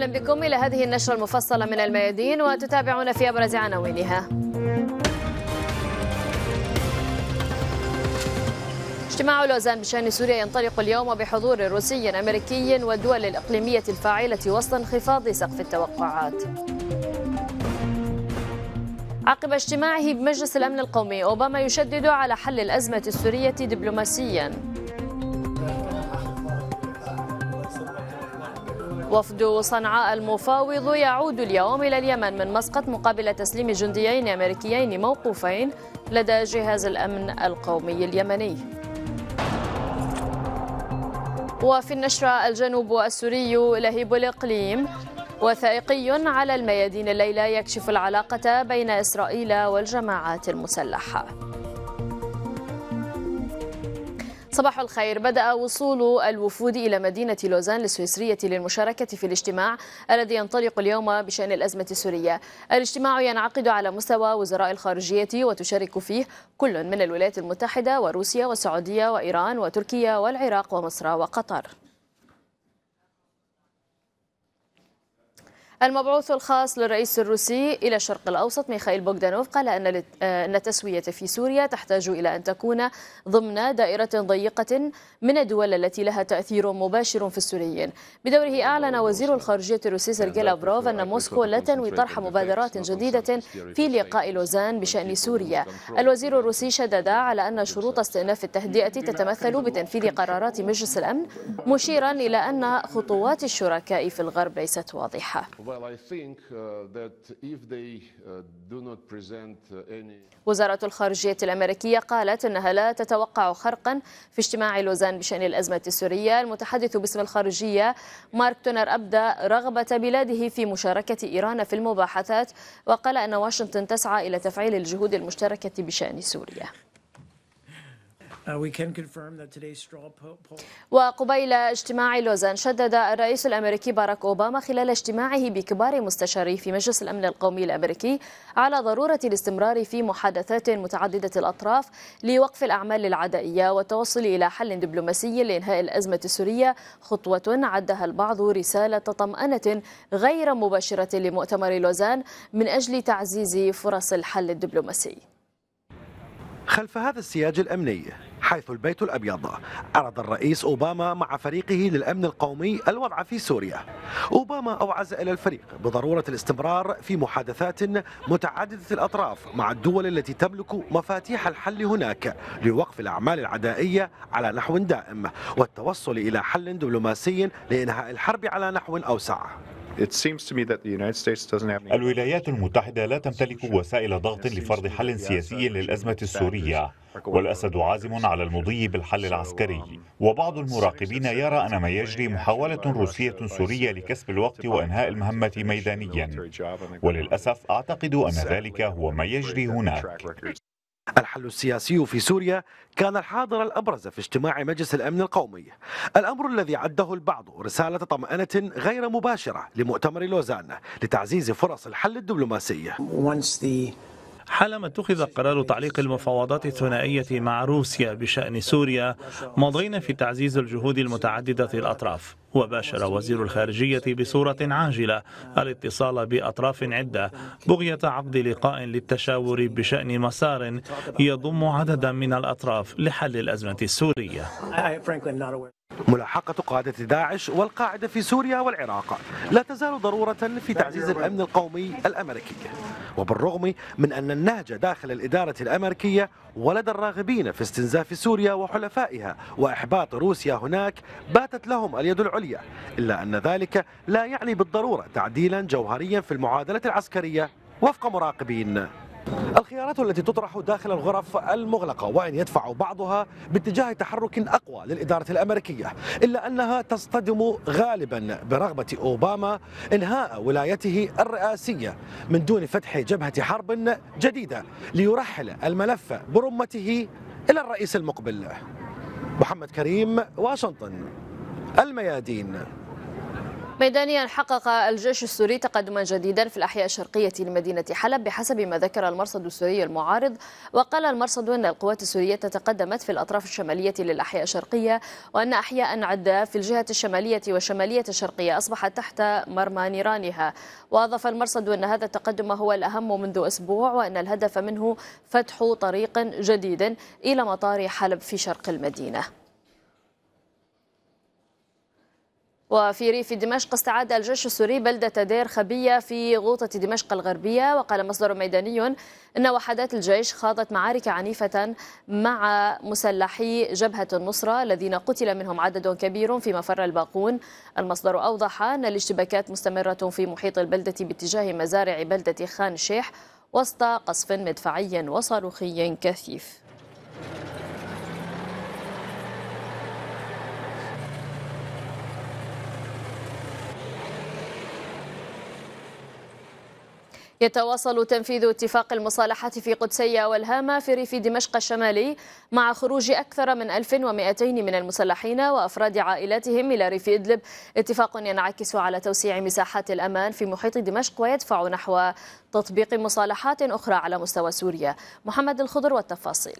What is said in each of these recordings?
أهلا بكم إلى هذه النشرة المفصلة من الميادين وتتابعون في أبرز عناوينها اجتماع لوزان بشان سوريا ينطلق اليوم بحضور روسي أمريكي والدول الإقليمية الفاعلة وسط انخفاض سقف التوقعات عقب اجتماعه بمجلس الأمن القومي أوباما يشدد على حل الأزمة السورية دبلوماسياً وفد صنعاء المفاوض يعود اليوم إلى اليمن من مسقط مقابل تسليم جنديين أمريكيين موقوفين لدى جهاز الأمن القومي اليمني وفي النشرة الجنوب السوري لهيب الإقليم وثائقي على الميادين الليلة يكشف العلاقة بين إسرائيل والجماعات المسلحة صباح الخير بدأ وصول الوفود إلى مدينة لوزان السويسرية للمشاركة في الاجتماع الذي ينطلق اليوم بشأن الأزمة السورية الاجتماع ينعقد على مستوى وزراء الخارجية وتشارك فيه كل من الولايات المتحدة وروسيا والسعودية وإيران وتركيا والعراق ومصر وقطر المبعوث الخاص للرئيس الروسي إلى الشرق الأوسط ميخائيل بوغدانوف قال أن آه، أن التسوية في سوريا تحتاج إلى أن تكون ضمن دائرة ضيقة من الدول التي لها تأثير مباشر في السوريين بدوره أعلن وزير الخارجية الروسي سيرجي لافروف أن موسكو لا تنوي طرح مبادرات جديدة في لقاء لوزان بشأن سوريا الوزير الروسي شدد على أن شروط استئناف التهدئة تتمثل بتنفيذ قرارات مجلس الأمن مشيرا إلى أن خطوات الشركاء في الغرب ليست واضحة وزارة الخارجية الأمريكية قالت أنها لا تتوقع خرقا في اجتماع لوزان بشأن الأزمة السورية المتحدث باسم الخارجية مارك تونر أبدى رغبة بلاده في مشاركة إيران في المباحثات وقال أن واشنطن تسعى إلى تفعيل الجهود المشتركة بشأن سوريا Uh, وقبيل اجتماع لوزان شدد الرئيس الامريكي باراك اوباما خلال اجتماعه بكبار مستشاريه في مجلس الامن القومي الامريكي على ضروره الاستمرار في محادثات متعدده الاطراف لوقف الاعمال العدائيه والتوصل الى حل دبلوماسي لانهاء الازمه السوريه خطوه عدها البعض رساله طمانه غير مباشره لمؤتمر لوزان من اجل تعزيز فرص الحل الدبلوماسي خلف هذا السياج الامني حيث البيت الأبيض عرض الرئيس أوباما مع فريقه للأمن القومي الوضع في سوريا أوباما أوعز إلى الفريق بضرورة الاستمرار في محادثات متعددة الأطراف مع الدول التي تملك مفاتيح الحل هناك لوقف الأعمال العدائية على نحو دائم والتوصل إلى حل دبلوماسي لإنهاء الحرب على نحو أوسع الولايات المتحدة لا تمتلك وسائل ضغط لفرض حل سياسي للأزمة السورية والأسد عازم على المضي بالحل العسكري um, وبعض المراقبين يرى أن ما يجري محاولة روسية سورية لكسب الوقت وإنهاء المهمة ميدانيا وللأسف أعتقد أن ذلك هو ما يجري هناك الحل السياسي في سوريا كان الحاضر الأبرز في اجتماع مجلس الأمن القومي الأمر الذي عده البعض رسالة طمأنة غير مباشرة لمؤتمر لوزان لتعزيز فرص الحل الدبلوماسي حالما اتخذ قرار تعليق المفاوضات الثنائية مع روسيا بشأن سوريا مضينا في تعزيز الجهود المتعددة الأطراف وباشر وزير الخارجية بصورة عاجلة الاتصال بأطراف عدة بغية عقد لقاء للتشاور بشأن مسار يضم عددا من الأطراف لحل الأزمة السورية ملاحقة قادة داعش والقاعدة في سوريا والعراق لا تزال ضرورة في تعزيز الأمن القومي الأمريكي وبالرغم من أن النهج داخل الإدارة الأمريكية ولد الراغبين في استنزاف سوريا وحلفائها وإحباط روسيا هناك باتت لهم اليد العليا إلا أن ذلك لا يعني بالضرورة تعديلا جوهريا في المعادلة العسكرية وفق مراقبين الخيارات التي تطرح داخل الغرف المغلقة وإن يدفع بعضها باتجاه تحرك أقوى للإدارة الأمريكية إلا أنها تصطدم غالبا برغبة أوباما إنهاء ولايته الرئاسية من دون فتح جبهة حرب جديدة ليرحل الملف برمته إلى الرئيس المقبل محمد كريم واشنطن الميادين ميدانيا حقق الجيش السوري تقدما جديدا في الأحياء الشرقية لمدينة حلب بحسب ما ذكر المرصد السوري المعارض وقال المرصد أن القوات السورية تقدمت في الأطراف الشمالية للأحياء الشرقية وأن أحياء عدة في الجهة الشمالية والشمالية الشرقية أصبحت تحت مرمى نيرانها وأضاف المرصد أن هذا التقدم هو الأهم منذ أسبوع وأن الهدف منه فتح طريق جديد إلى مطار حلب في شرق المدينة وفي ريف دمشق استعاد الجيش السوري بلدة دير خبية في غوطة دمشق الغربية وقال مصدر ميداني أن وحدات الجيش خاضت معارك عنيفة مع مسلحي جبهة النصرة الذين قتل منهم عدد كبير في مفر الباقون المصدر أوضح أن الاشتباكات مستمرة في محيط البلدة باتجاه مزارع بلدة خان شيح وسط قصف مدفعي وصاروخي كثيف يتواصل تنفيذ اتفاق المصالحة في قدسية والهامة في ريف دمشق الشمالي مع خروج أكثر من 1200 من المسلحين وأفراد عائلاتهم إلى ريف إدلب اتفاق ينعكس على توسيع مساحات الأمان في محيط دمشق ويدفع نحو تطبيق مصالحات أخرى على مستوى سوريا محمد الخضر والتفاصيل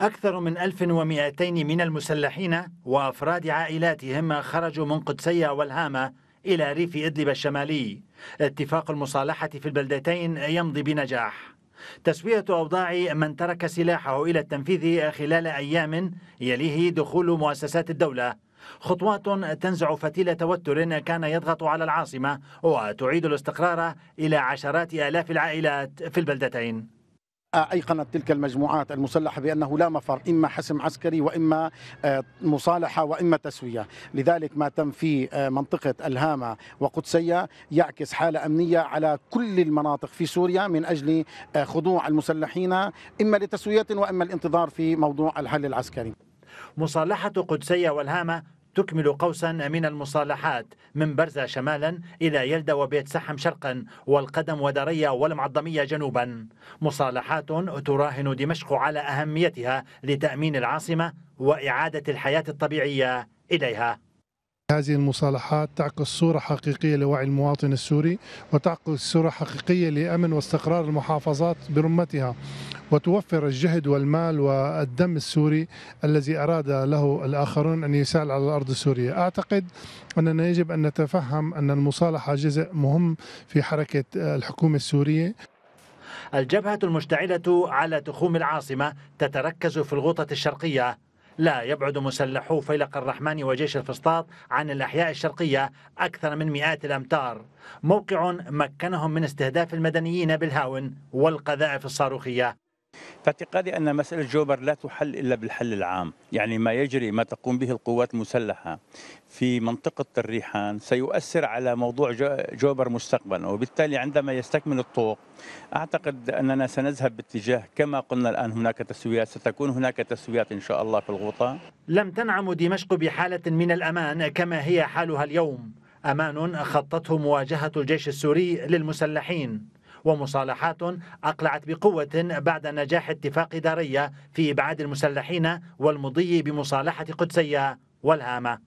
أكثر من 1200 من المسلحين وأفراد عائلاتهم خرجوا من قدسية والهامة إلى ريف إدلب الشمالي اتفاق المصالحة في البلدتين يمضي بنجاح تسوية أوضاع من ترك سلاحه إلى التنفيذ خلال أيام يليه دخول مؤسسات الدولة خطوات تنزع فتيل توتر كان يضغط على العاصمة وتعيد الاستقرار إلى عشرات آلاف العائلات في البلدتين أيقنت تلك المجموعات المسلحة بأنه لا مفر إما حسم عسكري وإما آه، مصالحة وإما تسوية لذلك ما تم في آه، منطقة الهامة وقدسية يعكس حالة أمنية على كل المناطق في سوريا من أجل آه، خضوع المسلحين إما لتسوية وإما الانتظار في موضوع الحل العسكري مصالحة قدسية والهامة تكمل قوسا من المصالحات من برزة شمالا إلى يلدة وبيت سحم شرقا والقدم ودرية والمعظمية جنوبا مصالحات تراهن دمشق على أهميتها لتأمين العاصمة وإعادة الحياة الطبيعية إليها هذه المصالحات تعكس صورة حقيقية لوعي المواطن السوري وتعكس صورة حقيقية لأمن واستقرار المحافظات برمتها وتوفر الجهد والمال والدم السوري الذي أراد له الآخرون أن يسال على الأرض السورية أعتقد أننا يجب أن نتفهم أن المصالحة جزء مهم في حركة الحكومة السورية الجبهة المشتعلة على تخوم العاصمة تتركز في الغوطة الشرقية لا يبعد مسلحو فيلق الرحمن وجيش الفسطاط عن الأحياء الشرقية أكثر من مئات الأمتار موقع مكنهم من استهداف المدنيين بالهاون والقذائف الصاروخية فاعتقادي أن مسألة جوبر لا تحل إلا بالحل العام يعني ما يجري ما تقوم به القوات المسلحة في منطقة الريحان سيؤثر على موضوع جوبر مستقبلا وبالتالي عندما يستكمل الطوق أعتقد أننا سنذهب باتجاه كما قلنا الآن هناك تسويات ستكون هناك تسويات إن شاء الله في الغوطة لم تنعم دمشق بحالة من الأمان كما هي حالها اليوم أمان خطته مواجهة الجيش السوري للمسلحين ومصالحات أقلعت بقوة بعد نجاح اتفاق دارية في إبعاد المسلحين والمضي بمصالحة قدسية والهامة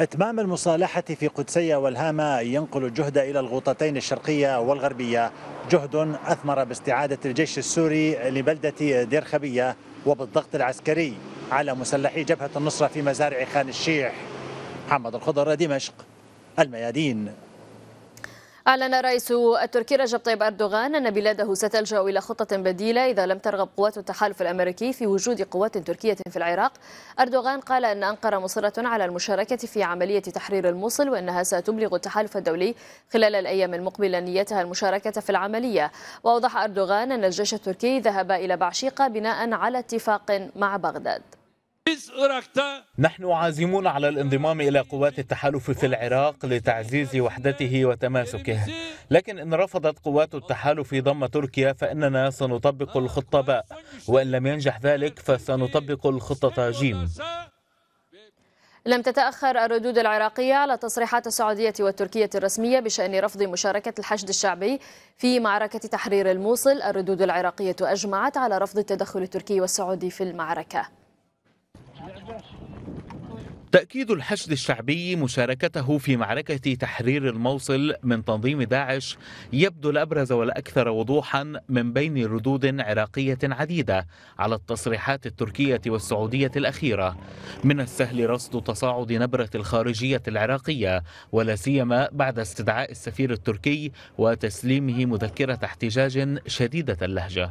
إتمام المصالحة في قدسية والهامة ينقل الجهد إلى الغوطتين الشرقية والغربية جهد أثمر باستعادة الجيش السوري لبلدة ديرخبية وبالضغط العسكري على مسلحي جبهة النصرة في مزارع خان الشيح محمد الخضر دمشق الميادين أعلن الرئيس التركي رجب طيب أردوغان أن بلاده ستلجأ إلى خطة بديلة إذا لم ترغب قوات التحالف الأمريكي في وجود قوات تركية في العراق أردوغان قال أن أنقرة مصرة على المشاركة في عملية تحرير الموصل وأنها ستبلغ التحالف الدولي خلال الأيام المقبلة نيتها المشاركة في العملية وأوضح أردوغان أن الجيش التركي ذهب إلى بعشيقة بناء على اتفاق مع بغداد نحن عازمون على الانضمام إلى قوات التحالف في العراق لتعزيز وحدته وتماسكه لكن إن رفضت قوات التحالف ضم تركيا فإننا سنطبق الخطة باء وإن لم ينجح ذلك فسنطبق الخطة جيم لم تتأخر الردود العراقية على تصريحات السعودية والتركية الرسمية بشأن رفض مشاركة الحشد الشعبي في معركة تحرير الموصل الردود العراقية أجمعت على رفض التدخل التركي والسعودي في المعركة تأكيد الحشد الشعبي مشاركته في معركة تحرير الموصل من تنظيم داعش يبدو الأبرز والأكثر وضوحا من بين ردود عراقية عديدة على التصريحات التركية والسعودية الأخيرة من السهل رصد تصاعد نبرة الخارجية العراقية ولا سيما بعد استدعاء السفير التركي وتسليمه مذكرة احتجاج شديدة اللهجة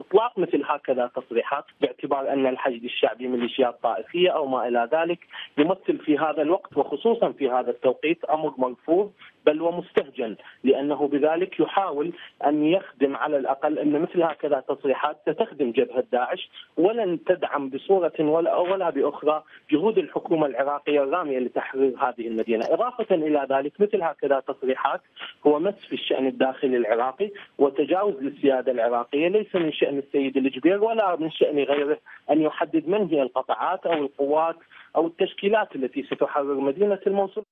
اطلاق مثل هكذا تصريحات باعتبار ان الحشد الشعبي ميليشيات طائفيه او ما الى ذلك يمثل في هذا الوقت وخصوصا في هذا التوقيت امر مرفوض بل ومستهجن لأنه بذلك يحاول أن يخدم على الأقل أن مثل هكذا تصريحات ستخدم جبهة داعش ولن تدعم بصورة ولا, ولا بأخرى جهود الحكومة العراقية الرامية لتحرير هذه المدينة إضافة إلى ذلك مثل هكذا تصريحات هو مس في الشأن الداخلي العراقي وتجاوز للسيادة العراقية ليس من شأن السيد الجبير ولا من شأن غيره أن يحدد من هي القطاعات أو القوات أو التشكيلات التي ستحرر مدينة الموصل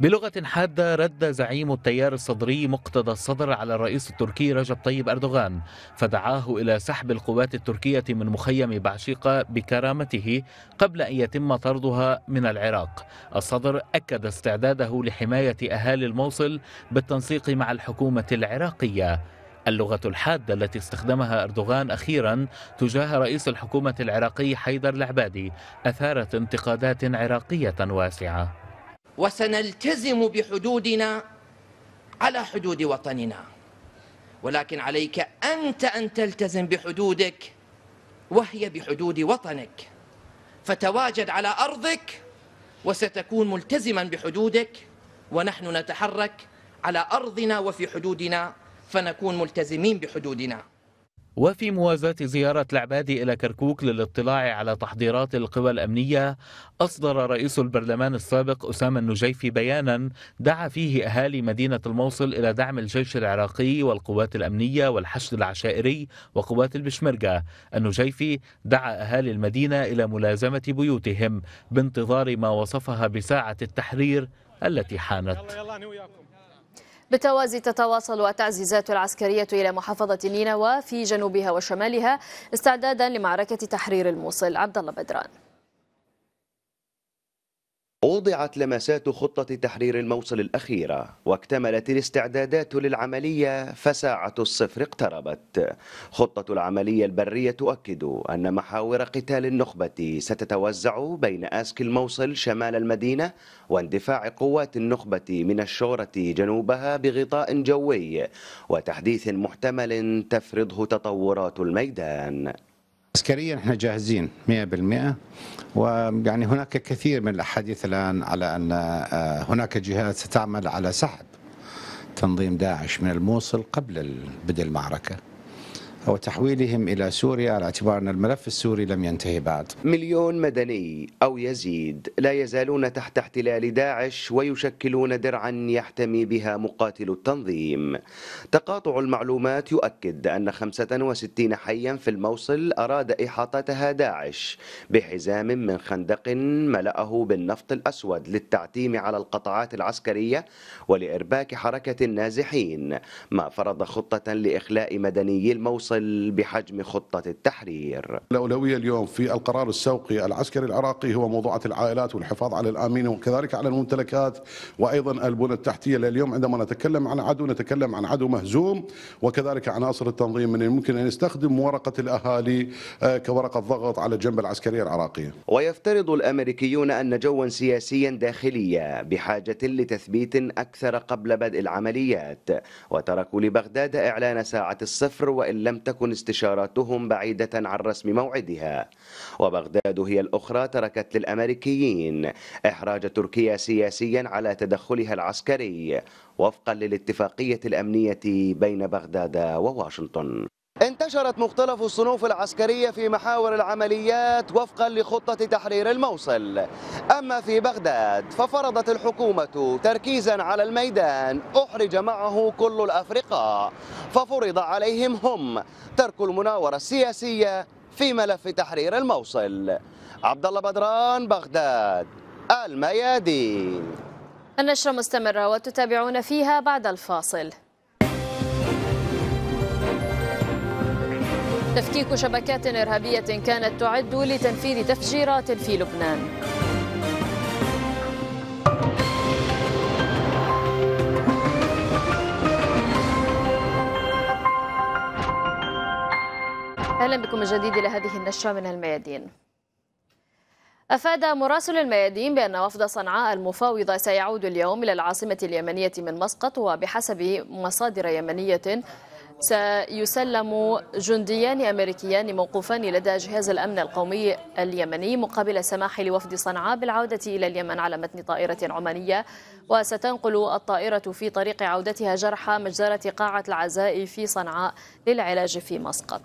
بلغة حادة رد زعيم التيار الصدري مقتدى الصدر على الرئيس التركي رجب طيب أردوغان فدعاه إلى سحب القوات التركية من مخيم بعشيقة بكرامته قبل أن يتم طردها من العراق الصدر أكد استعداده لحماية أهالي الموصل بالتنسيق مع الحكومة العراقية اللغة الحادة التي استخدمها أردوغان أخيرا تجاه رئيس الحكومة العراقي حيدر العبادي أثارت انتقادات عراقية واسعة وسنلتزم بحدودنا على حدود وطننا ولكن عليك أنت أن تلتزم بحدودك وهي بحدود وطنك فتواجد على أرضك وستكون ملتزما بحدودك ونحن نتحرك على أرضنا وفي حدودنا فنكون ملتزمين بحدودنا وفي موازاة زيارة العبادي إلى كركوك للاطلاع على تحضيرات القوى الأمنية أصدر رئيس البرلمان السابق أسامة النجيفي بيانا دعا فيه أهالي مدينة الموصل إلى دعم الجيش العراقي والقوات الأمنية والحشد العشائري وقوات البشمركة النجيفي دعا أهالي المدينة إلى ملازمة بيوتهم بانتظار ما وصفها بساعة التحرير التي حانت بالتوازي تتواصل التعزيزات العسكرية إلى محافظة نينوى في جنوبها وشمالها استعدادا لمعركة تحرير الموصل عبد الله بدران وضعت لمسات خطة تحرير الموصل الأخيرة واكتملت الاستعدادات للعملية فساعة الصفر اقتربت خطة العملية البرية تؤكد أن محاور قتال النخبة ستتوزع بين آسك الموصل شمال المدينة واندفاع قوات النخبة من الشورة جنوبها بغطاء جوي وتحديث محتمل تفرضه تطورات الميدان عسكريا احنا جاهزين 100% ويعني هناك كثير من الاحاديث الان على ان آه، هناك جهات ستعمل على سحب تنظيم داعش من الموصل قبل بدء المعركه وتحويلهم إلى سوريا على اعتبار أن الملف السوري لم ينتهي بعد مليون مدني أو يزيد لا يزالون تحت احتلال داعش ويشكلون درعا يحتمي بها مقاتل التنظيم تقاطع المعلومات يؤكد أن 65 حيا في الموصل أراد إحاطتها داعش بحزام من خندق ملأه بالنفط الأسود للتعتيم على القطاعات العسكرية ولإرباك حركة النازحين ما فرض خطة لإخلاء مدني الموصل تصل بحجم خطة التحرير الأولوية اليوم في القرار السوقي العسكري العراقي هو موضوعة العائلات والحفاظ على الآمين وكذلك على الممتلكات وأيضا البنى التحتية اليوم عندما نتكلم عن عدو نتكلم عن عدو مهزوم وكذلك عناصر التنظيم من الممكن أن يستخدم ورقة الأهالي آه، كورقة ضغط على الجنب العسكرية العراقية ويفترض الأمريكيون أن جوا سياسيا داخليا بحاجة لتثبيت أكثر قبل بدء العمليات وتركوا لبغداد إعلان ساعة الصفر وإن لم تكن استشاراتهم بعيدة عن رسم موعدها وبغداد هي الأخرى تركت للأمريكيين إحراج تركيا سياسيا على تدخلها العسكري وفقا للاتفاقية الأمنية بين بغداد وواشنطن انتشرت مختلف الصنوف العسكرية في محاور العمليات وفقا لخطة تحرير الموصل أما في بغداد ففرضت الحكومة تركيزا على الميدان أحرج معه كل الأفرقاء ففرض عليهم هم ترك المناورة السياسية في ملف تحرير الموصل عبد الله بدران بغداد الميادين النشرة مستمرة وتتابعون فيها بعد الفاصل تفكيك شبكات إرهابية كانت تعد لتنفيذ تفجيرات في لبنان أهلا بكم من جديد إلى هذه النشرة من الميادين أفاد مراسل الميادين بأن وفد صنعاء المفاوضة سيعود اليوم إلى العاصمة اليمنية من مسقط وبحسب مصادر يمنية سيسلم جنديان أمريكيان موقوفان لدى جهاز الأمن القومي اليمني مقابل السماح لوفد صنعاء بالعودة إلى اليمن على متن طائرة عمانية وستنقل الطائرة في طريق عودتها جرحى مجزرة قاعة العزاء في صنعاء للعلاج في مسقط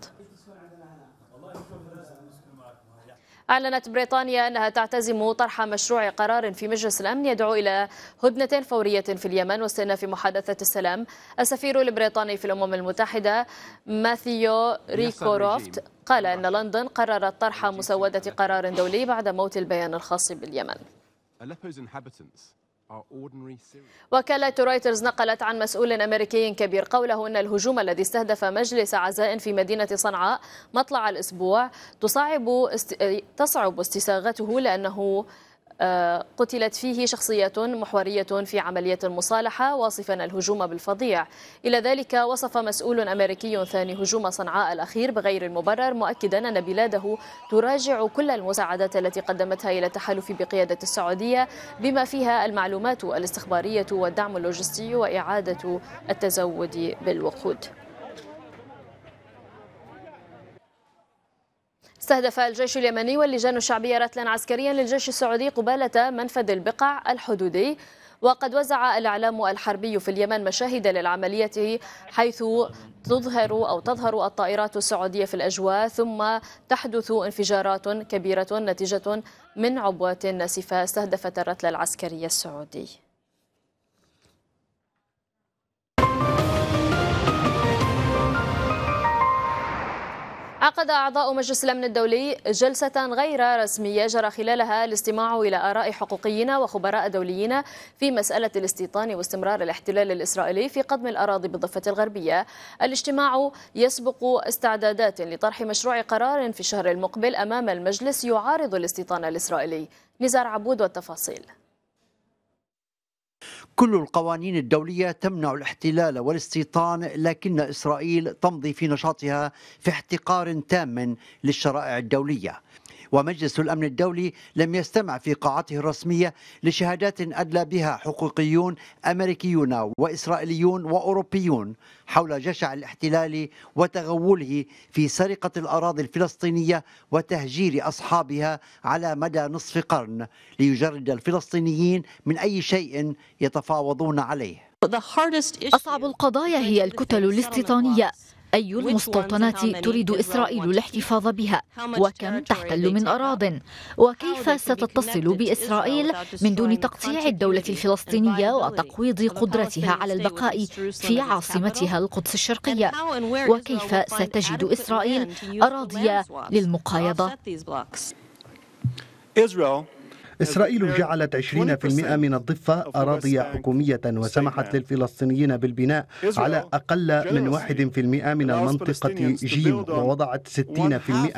أعلنت بريطانيا أنها تعتزم طرح مشروع قرار في مجلس الأمن يدعو إلى هدنة فورية في اليمن واستئناف محادثة السلام السفير البريطاني في الأمم المتحدة ماثيو ريكوروفت قال أن نعم. لندن قررت طرح مسودة قرار دولي بعد موت البيان الخاص باليمن وكالة رويترز نقلت عن مسؤول أمريكي كبير قوله أن الهجوم الذي استهدف مجلس عزاء في مدينة صنعاء مطلع الأسبوع تصعب است... تصعب استساغته لأنه آه، قتلت فيه شخصية محورية في عملية المصالحة واصفا الهجوم بالفظيع إلى ذلك وصف مسؤول أمريكي ثاني هجوم صنعاء الأخير بغير المبرر مؤكدا أن بلاده تراجع كل المساعدات التي قدمتها إلى التحالف بقيادة السعودية بما فيها المعلومات الاستخبارية والدعم اللوجستي وإعادة التزود بالوقود استهدف الجيش اليمني واللجان الشعبية رتلا عسكريا للجيش السعودي قبالة منفذ البقع الحدودي وقد وزع الإعلام الحربي في اليمن مشاهد للعملية حيث تظهر أو تظهر الطائرات السعودية في الأجواء ثم تحدث انفجارات كبيرة نتيجة من عبوات ناسفة استهدفت الرتل العسكري السعودي عقد أعضاء مجلس الأمن الدولي جلسة غير رسمية جرى خلالها الاستماع إلى آراء حقوقيين وخبراء دوليين في مسألة الاستيطان واستمرار الاحتلال الإسرائيلي في قضم الأراضي بالضفة الغربية الاجتماع يسبق استعدادات لطرح مشروع قرار في الشهر المقبل أمام المجلس يعارض الاستيطان الإسرائيلي نزار عبود والتفاصيل كل القوانين الدولية تمنع الاحتلال والاستيطان لكن إسرائيل تمضي في نشاطها في احتقار تام للشرائع الدولية ومجلس الأمن الدولي لم يستمع في قاعته الرسمية لشهادات أدلى بها حقوقيون أمريكيون وإسرائيليون وأوروبيون حول جشع الاحتلال وتغوله في سرقة الأراضي الفلسطينية وتهجير أصحابها على مدى نصف قرن ليجرد الفلسطينيين من أي شيء يتفاوضون عليه أصعب القضايا هي الكتل الاستيطانية أي المستوطنات تريد إسرائيل الاحتفاظ بها وكم تحتل من أراض وكيف ستتصل بإسرائيل من دون تقطيع الدولة الفلسطينية وتقويض قدرتها على البقاء في عاصمتها القدس الشرقية وكيف ستجد إسرائيل أراضي للمقايضة إسرائيل جعلت 20% من الضفة أراضي حكومية وسمحت للفلسطينيين بالبناء على أقل من 1% من المنطقة جيم ووضعت 60%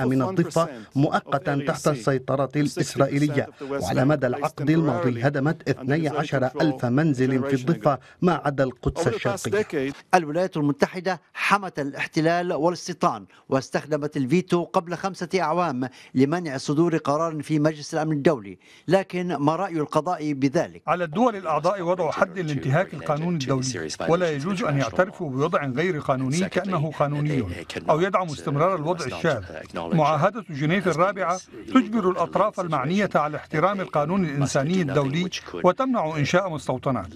من الضفة مؤقتا تحت السيطرة الإسرائيلية وعلى مدى العقد الماضي هدمت 12 ألف منزل في الضفة ما عدا القدس الشرقية الولايات المتحدة حمت الاحتلال والاستيطان واستخدمت الفيتو قبل خمسة أعوام لمنع صدور قرار في مجلس الأمن الدولي لكن ما رأي القضاء بذلك؟ على الدول الأعضاء وضع حد لانتهاك القانون الدولي ولا يجوز أن يعترفوا بوضع غير قانوني كأنه قانوني أو يدعم استمرار الوضع الشاذ معاهدة جنيف الرابعة تجبر الأطراف المعنية على احترام القانون الإنساني الدولي وتمنع إنشاء مستوطنات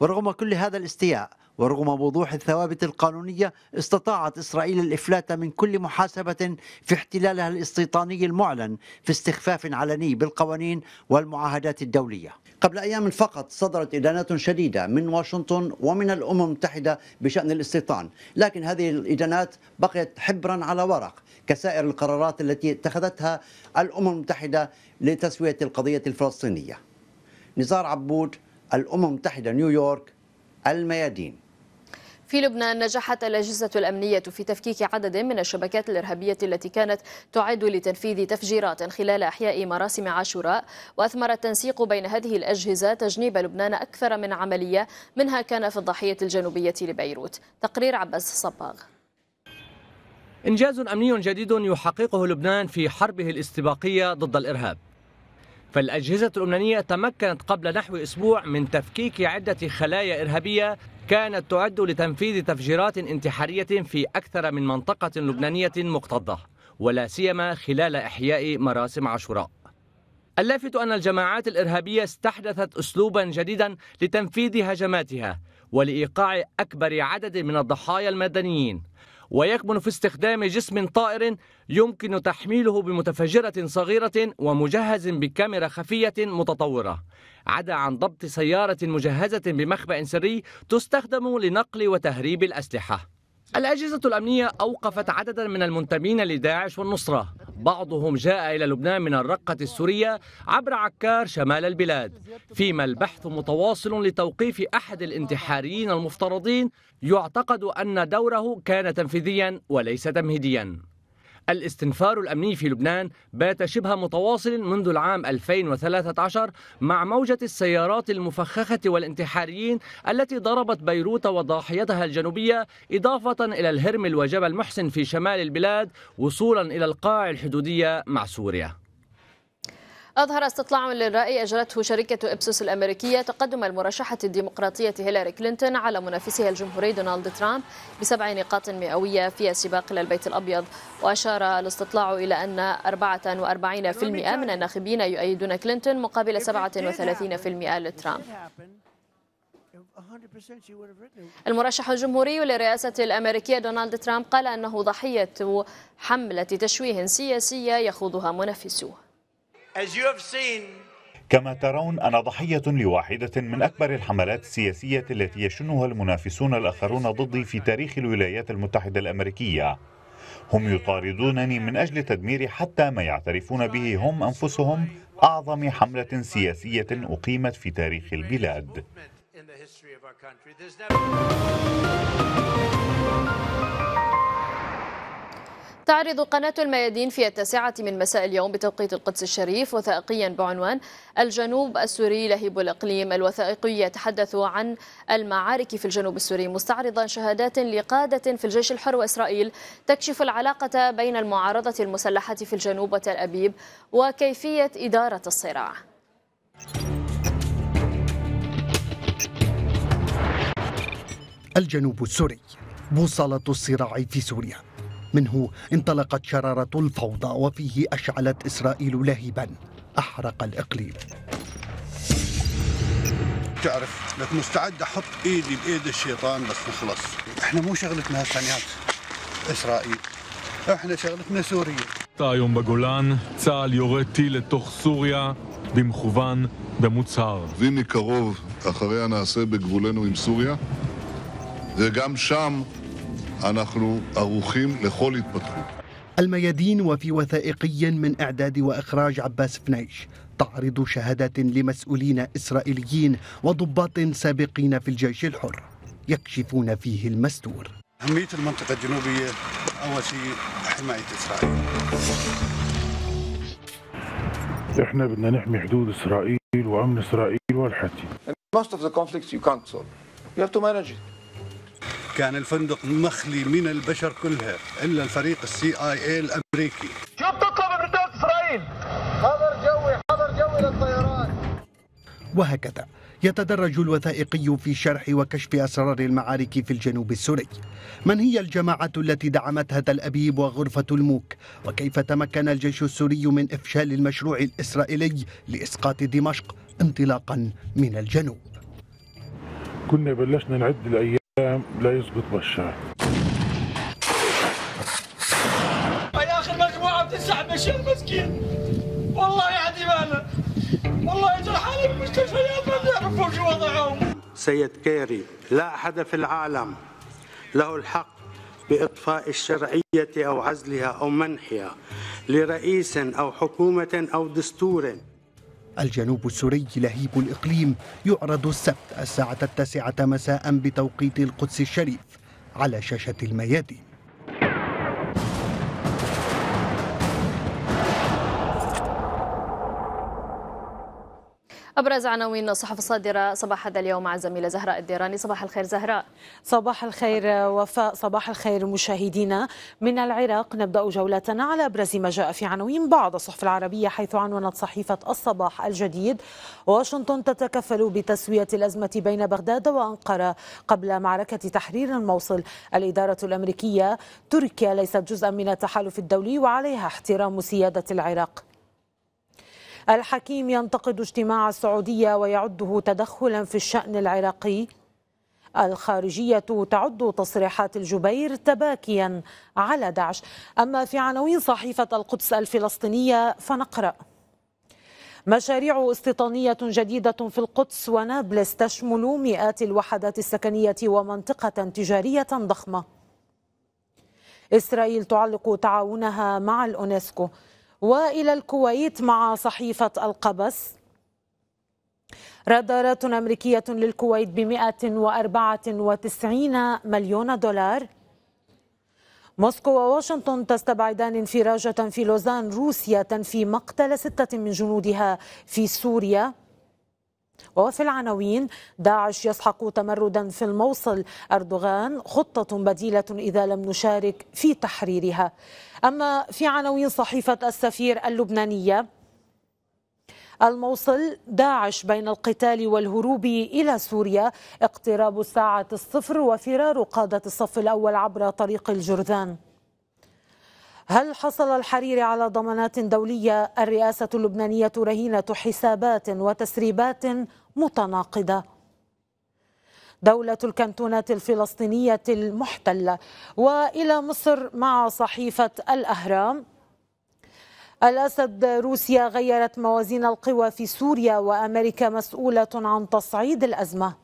ورغم كل هذا الاستياء ورغم وضوح الثوابت القانونية استطاعت إسرائيل الإفلات من كل محاسبة في احتلالها الاستيطاني المعلن في استخفاف علني بالقوانين والمعاهدات الدولية قبل أيام فقط صدرت إدانات شديدة من واشنطن ومن الأمم المتحدة بشأن الاستيطان لكن هذه الإدانات بقيت حبرا على ورق كسائر القرارات التي اتخذتها الأمم المتحدة لتسوية القضية الفلسطينية نزار عبود الأمم المتحدة نيويورك الميادين في لبنان نجحت الأجهزة الأمنية في تفكيك عدد من الشبكات الإرهابية التي كانت تعد لتنفيذ تفجيرات خلال أحياء مراسم عاشوراء وأثمر التنسيق بين هذه الأجهزة تجنيب لبنان أكثر من عملية منها كان في الضاحية الجنوبية لبيروت تقرير عباس صباغ إنجاز أمني جديد يحققه لبنان في حربه الاستباقية ضد الإرهاب فالأجهزة الأمنية تمكنت قبل نحو أسبوع من تفكيك عدة خلايا إرهابية كانت تعد لتنفيذ تفجيرات انتحارية في أكثر من منطقة لبنانية مقتضة ولا سيما خلال إحياء مراسم عاشوراء اللافت أن الجماعات الإرهابية استحدثت أسلوبا جديدا لتنفيذ هجماتها ولإيقاع أكبر عدد من الضحايا المدنيين ويكمن في استخدام جسم طائر يمكن تحميله بمتفجرة صغيرة ومجهز بكاميرا خفية متطورة عدا عن ضبط سيارة مجهزة بمخبأ سري تستخدم لنقل وتهريب الأسلحة الأجهزة الأمنية أوقفت عددا من المنتمين لداعش والنصرة بعضهم جاء إلى لبنان من الرقة السورية عبر عكار شمال البلاد فيما البحث متواصل لتوقيف أحد الانتحاريين المفترضين يعتقد أن دوره كان تنفيذيا وليس تمهيديا الاستنفار الأمني في لبنان بات شبه متواصل منذ العام 2013 مع موجة السيارات المفخخة والانتحاريين التي ضربت بيروت وضاحيتها الجنوبية إضافة إلى الهرم وجبل محسن في شمال البلاد وصولا إلى القاع الحدودية مع سوريا أظهر استطلاع للرأي أجرته شركة إبسوس الأمريكية تقدم المرشحة الديمقراطية هيلاري كلينتون على منافسها الجمهوري دونالد ترامب بسبع نقاط مئوية في السباق للبيت الأبيض وأشار الاستطلاع إلى أن 44% من الناخبين يؤيدون كلينتون مقابل 37% لترامب المرشح الجمهوري للرئاسة الأمريكية دونالد ترامب قال أنه ضحية حملة تشويه سياسية يخوضها منافسوه كما ترون أنا ضحية لواحدة من أكبر الحملات السياسية التي يشنها المنافسون الآخرون ضدي في تاريخ الولايات المتحدة الأمريكية هم يطاردونني من أجل تدمير حتى ما يعترفون به هم أنفسهم أعظم حملة سياسية أقيمت في تاريخ البلاد تعرض قناة الميادين في التاسعة من مساء اليوم بتوقيت القدس الشريف وثائقيا بعنوان الجنوب السوري لهيب الإقليم الوثائقي يتحدث عن المعارك في الجنوب السوري مستعرضا شهادات لقادة في الجيش الحر وإسرائيل تكشف العلاقة بين المعارضة المسلحة في الجنوب وتل أبيب وكيفية إدارة الصراع الجنوب السوري بوصلة الصراع في سوريا منه انطلقت شرارة الفوضى وفيه أشعلت إسرائيل لهبا أحرق الإقليم تعرف لك مستعد أحط إيدي بإيد الشيطان بس نخلص إحنا مو شغلتنا هالثانيات إسرائيل إحنا شغلتنا سوريا אתה היום בגולן, צה"ל יורה טיל לתוך סוריה במכוון, במוצהר. מקרוב אחרי הנעשה בגבולנו עם סוריה, וגם שם אנחנו ערוכים לכל התפתחות. الميادين وفي وثائقي من إعداد وإخراج عباس فنيش تعرض شهادات لمسؤولين إسرائيليين وضباط سابقين في الجيش الحر يكشفون فيه المستور أهمية المنطقة الجنوبية أول شيء حماية إسرائيل إحنا بدنا نحمي حدود إسرائيل وأمن إسرائيل والحتي Most of the conflicts you can't solve. You have to manage it. كان الفندق مخلي من البشر كلها الا الفريق السي اي اي الامريكي شو بتطلب من دوله اسرائيل؟ حظر جوي حظر جوي للطيران وهكذا يتدرج الوثائقي في شرح وكشف أسرار المعارك في الجنوب السوري من هي الجماعة التي دعمتها تل أبيب وغرفة الموك وكيف تمكن الجيش السوري من إفشال المشروع الإسرائيلي لإسقاط دمشق انطلاقا من الجنوب كنا بلشنا نعد الأيام لا يزبط بشار يا اخي المجموعه بتسحب بشار مسكين والله يعدي باله والله يجرى حالي بالمستشفيات ما بيعرفوا شو وضعهم سيد كيري لا احد في العالم له الحق باطفاء الشرعيه او عزلها او منحها لرئيس او حكومه او دستور الجنوب السوري لهيب الإقليم يعرض السبت الساعة التاسعة مساء بتوقيت القدس الشريف على شاشة الميادين أبرز عناوين الصحف الصادرة صباح هذا اليوم مع الزميلة زهراء الديراني صباح الخير زهراء صباح الخير وفاء صباح الخير مشاهدينا من العراق نبدأ جولتنا على أبرز ما جاء في عناوين بعض الصحف العربية حيث عنونت صحيفة الصباح الجديد واشنطن تتكفل بتسوية الأزمة بين بغداد وأنقرة قبل معركة تحرير الموصل الإدارة الأمريكية تركيا ليست جزءا من التحالف الدولي وعليها احترام سيادة العراق الحكيم ينتقد اجتماع السعودية ويعده تدخلا في الشأن العراقي الخارجية تعد تصريحات الجبير تباكيا على داعش أما في عناوين صحيفة القدس الفلسطينية فنقرأ مشاريع استيطانية جديدة في القدس ونابلس تشمل مئات الوحدات السكنية ومنطقة تجارية ضخمة إسرائيل تعلق تعاونها مع الأونسكو والى الكويت مع صحيفه القبس رادارات أمريكية للكويت ب 194 مليون دولار موسكو وواشنطن تستبعدان انفراجة في لوزان روسيا تنفي مقتل ستة من جنودها في سوريا وفي العناوين داعش يسحق تمردا في الموصل أردوغان خطة بديلة إذا لم نشارك في تحريرها أما في عناوين صحيفة السفير اللبنانية الموصل داعش بين القتال والهروب إلى سوريا اقتراب الساعة الصفر وفرار قادة الصف الأول عبر طريق الجرذان هل حصل الحريري على ضمانات دولية الرئاسة اللبنانية رهينة حسابات وتسريبات متناقضة دولة الكنتونات الفلسطينية المحتلة وإلى مصر مع صحيفة الأهرام الأسد روسيا غيرت موازين القوى في سوريا وأمريكا مسؤولة عن تصعيد الأزمة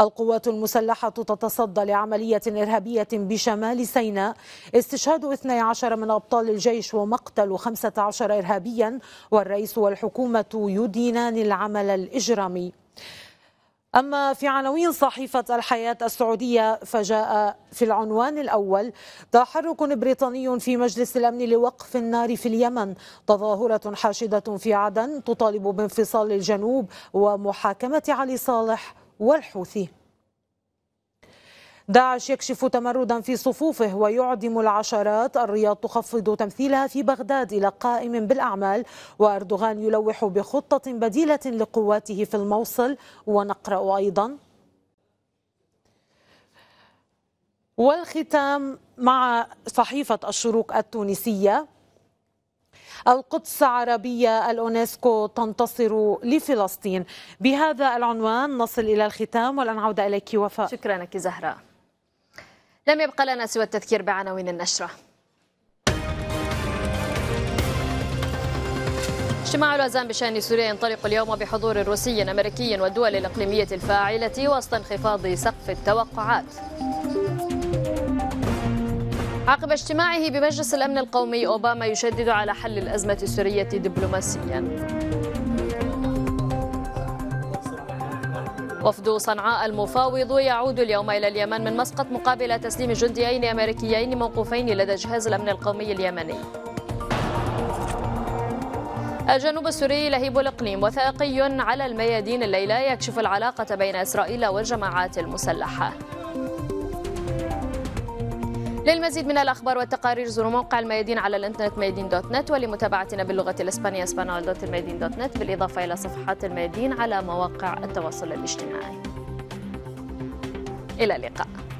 القوات المسلحة تتصدى لعملية إرهابية بشمال سيناء استشهاد 12 من أبطال الجيش ومقتل 15 إرهابيا والرئيس والحكومة يدينان العمل الإجرامي أما في عناوين صحيفة الحياة السعودية فجاء في العنوان الأول تحرك بريطاني في مجلس الأمن لوقف النار في اليمن تظاهرة حاشدة في عدن تطالب بانفصال الجنوب ومحاكمة علي صالح والحوثي داعش يكشف تمردا في صفوفه ويعدم العشرات الرياض تخفض تمثيلها في بغداد إلى قائم بالأعمال وأردوغان يلوح بخطة بديلة لقواته في الموصل ونقرأ أيضا والختام مع صحيفة الشروق التونسية القدس عربية الأونسكو تنتصر لفلسطين بهذا العنوان نصل إلى الختام ولن عودة إليك وفاء شكرا لك زهراء لم يبقى لنا سوى التذكير بعناوين النشرة اجتماع الأزام بشأن سوريا ينطلق اليوم بحضور روسي أمريكي والدول الإقليمية الفاعلة وسط انخفاض سقف التوقعات عقب اجتماعه بمجلس الأمن القومي أوباما يشدد على حل الأزمة السورية دبلوماسيا وفد صنعاء المفاوض يعود اليوم إلى اليمن من مسقط مقابل تسليم جنديين أمريكيين موقوفين لدى جهاز الأمن القومي اليمني الجنوب السوري لهيب الإقليم وثائقي على الميادين الليلة يكشف العلاقة بين إسرائيل والجماعات المسلحة للمزيد من الأخبار والتقارير زوروا موقع الميادين على الإنترنت ميادين دوت نت ولمتابعتنا باللغة الإسبانية اسبانول دوت الميادين دوت نت بالإضافة إلى صفحات الميادين على مواقع التواصل الاجتماعي إلى اللقاء